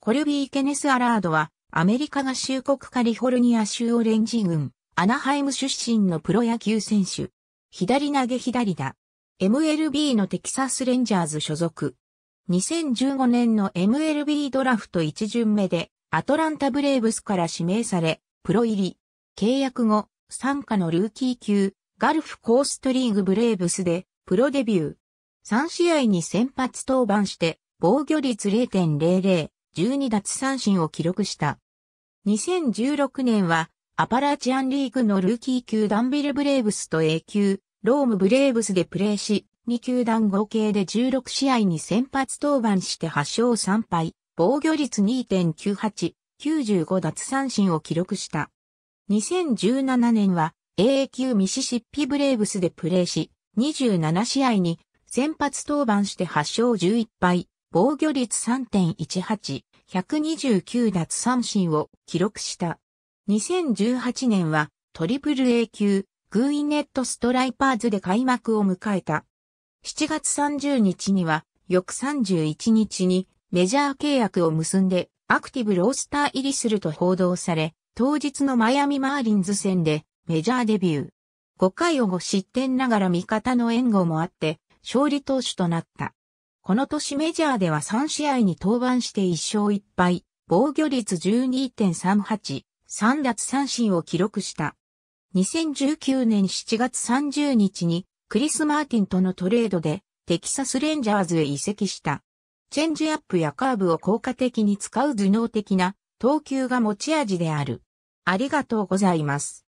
コルビー・ケネス・アラードは、アメリカ合衆国カリフォルニア州オレンジ郡、アナハイム出身のプロ野球選手。左投げ左打。MLB のテキサス・レンジャーズ所属。2015年の MLB ドラフト1巡目で、アトランタ・ブレーブスから指名され、プロ入り。契約後、参加のルーキー級、ガルフコーストリーグブレーブスで、プロデビュー。3試合に先発登板して、防御率0.00、12奪三振を記録した。2016年は、アパラチアンリーグのルーキー級ダンビルブレーブスと A 級、ロームブレーブスでプレーし、2球団合計で16試合に先発登板して8勝3敗、防御率2.98、95奪三振を記録した。2017年は a 級ミシシッピブレーブスでプレーし、27試合に先発登板して8勝11敗、防御率3.18、129奪三振を記録した。2018年はトリプル A 級、グーイネットストライパーズで開幕を迎えた。7月30日には、翌31日にメジャー契約を結んでアクティブロースター入りすると報道され、当日のマイアミマーリンズ戦でメジャーデビュー。5回を5失点ながら味方の援護もあって、勝利投手となった。この年メジャーでは3試合に登板して1勝1敗、防御率12.38、3奪三振を記録した。2019年7月30日にクリス・マーティンとのトレードでテキサス・レンジャーズへ移籍した。チェンジアップやカーブを効果的に使う頭脳的な投球が持ち味である。ありがとうございます。